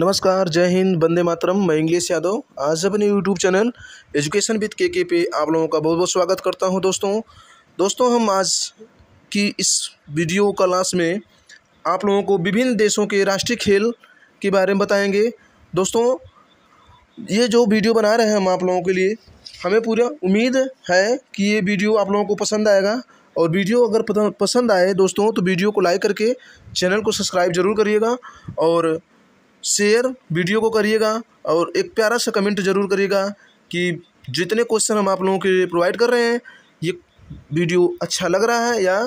नमस्कार जय हिंद बंदे मातरम मैं इंग्लिश यादव आज अपने यूट्यूब चैनल एजुकेशन विद के के पे आप लोगों का बहुत बहुत स्वागत करता हूं दोस्तों दोस्तों हम आज की इस वीडियो क्लास में आप लोगों को विभिन्न देशों के राष्ट्रीय खेल के बारे में बताएंगे दोस्तों ये जो वीडियो बना रहे हैं हम आप लोगों के लिए हमें पूरा उम्मीद है कि ये वीडियो आप लोगों को पसंद आएगा और वीडियो अगर पसंद आए दोस्तों तो वीडियो को लाइक करके चैनल को सब्सक्राइब जरूर करिएगा और शेयर वीडियो को करिएगा और एक प्यारा सा कमेंट जरूर करिएगा कि जितने क्वेश्चन हम आप लोगों के लिए प्रोवाइड कर रहे हैं ये वीडियो अच्छा लग रहा है या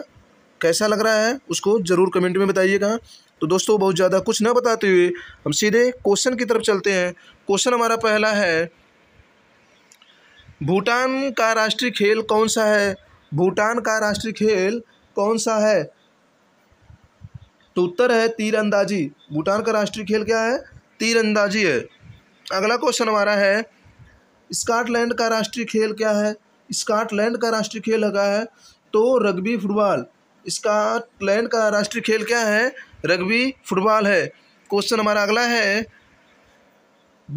कैसा लग रहा है उसको ज़रूर कमेंट में बताइएगा तो दोस्तों बहुत ज़्यादा कुछ ना बताते हुए हम सीधे क्वेश्चन की तरफ चलते हैं क्वेश्चन हमारा पहला है भूटान का राष्ट्रीय खेल कौन सा है भूटान का राष्ट्रीय खेल कौन सा है तो उत्तर है तीर अंदाजी भूटान का राष्ट्रीय खेल क्या है तीर अंदाजी है अगला क्वेश्चन हमारा है स्कॉटलैंड का राष्ट्रीय खेल क्या है स्कॉटलैंड का राष्ट्रीय खेल लगा है तो रग्बी फुटबॉल स्कॉटलैंड का राष्ट्रीय खेल क्या है रग्बी फुटबॉल है क्वेश्चन हमारा अगला है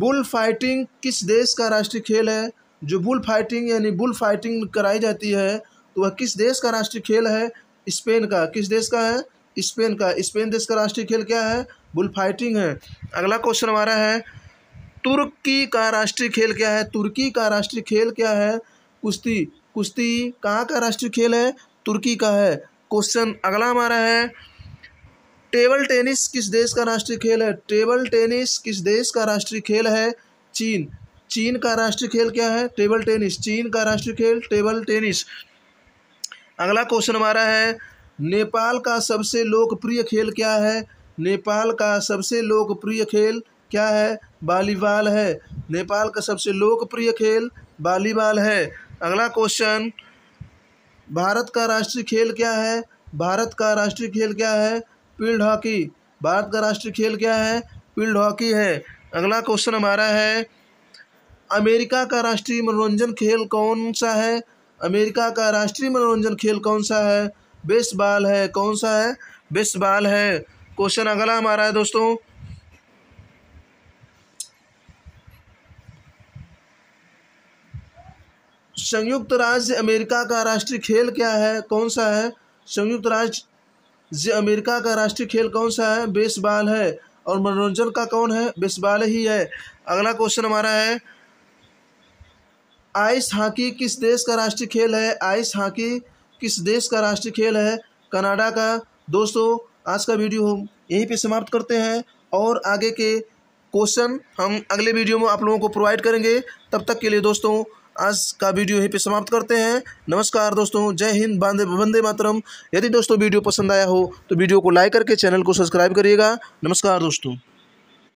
बुल फाइटिंग किस देश का राष्ट्रीय खेल है जो बुल फाइटिंग यानी बुल फाइटिंग कराई जाती है तो वह किस देश का राष्ट्रीय खेल है स्पेन का किस देश का है स्पेन का स्पेन देश का राष्ट्रीय खेल क्या है बुल फाइटिंग है अगला क्वेश्चन हमारा है तुर्की का राष्ट्रीय खेल क्या है तुर्की का राष्ट्रीय खेल क्या है कुश्ती कुश्ती कहाँ का राष्ट्रीय खेल है तुर्की का है क्वेश्चन अगला हमारा है टेबल टेनिस किस देश का राष्ट्रीय खेल है टेबल टेनिस किस देश का राष्ट्रीय खेल है चीन चीन का राष्ट्रीय खेल क्या है टेबल टेनिस चीन का राष्ट्रीय खेल टेबल टेनिस अगला क्वेश्चन हमारा है नेपाल का सबसे लोकप्रिय खेल क्या है नेपाल का सबसे लोकप्रिय खेल क्या है वॉलीबॉल है नेपाल का सबसे लोकप्रिय खेल वॉलीबॉल है अगला क्वेश्चन भारत का राष्ट्रीय खेल क्या है भारत का राष्ट्रीय खेल क्या है फील्ड हॉकी भारत का राष्ट्रीय खेल क्या है फील्ड हॉकी है अगला क्वेश्चन हमारा है अमेरिका का राष्ट्रीय मनोरंजन खेल कौन सा है अमेरिका का राष्ट्रीय मनोरंजन खेल कौन सा है बाल है कौन सा है बाल है क्वेश्चन अगला हमारा है दोस्तों संयुक्त राज्य अमेरिका का राष्ट्रीय खेल क्या है कौन सा है संयुक्त राज्य अमेरिका का राष्ट्रीय खेल कौन सा है बेस बाल है और मनोरंजन का कौन है बेस बाल ही है अगला क्वेश्चन हमारा है आइस हॉकी किस देश का राष्ट्रीय खेल है आइस हॉकी किस देश का राष्ट्रीय खेल है कनाडा का दोस्तों आज का वीडियो हम यहीं पे समाप्त करते हैं और आगे के क्वेश्चन हम अगले वीडियो में आप लोगों को प्रोवाइड करेंगे तब तक के लिए दोस्तों आज का वीडियो यहीं पे समाप्त करते हैं नमस्कार दोस्तों जय हिंद बंदे वंदे मातरम यदि दोस्तों वीडियो पसंद आया हो तो वीडियो को लाइक करके चैनल को सब्सक्राइब करिएगा नमस्कार दोस्तों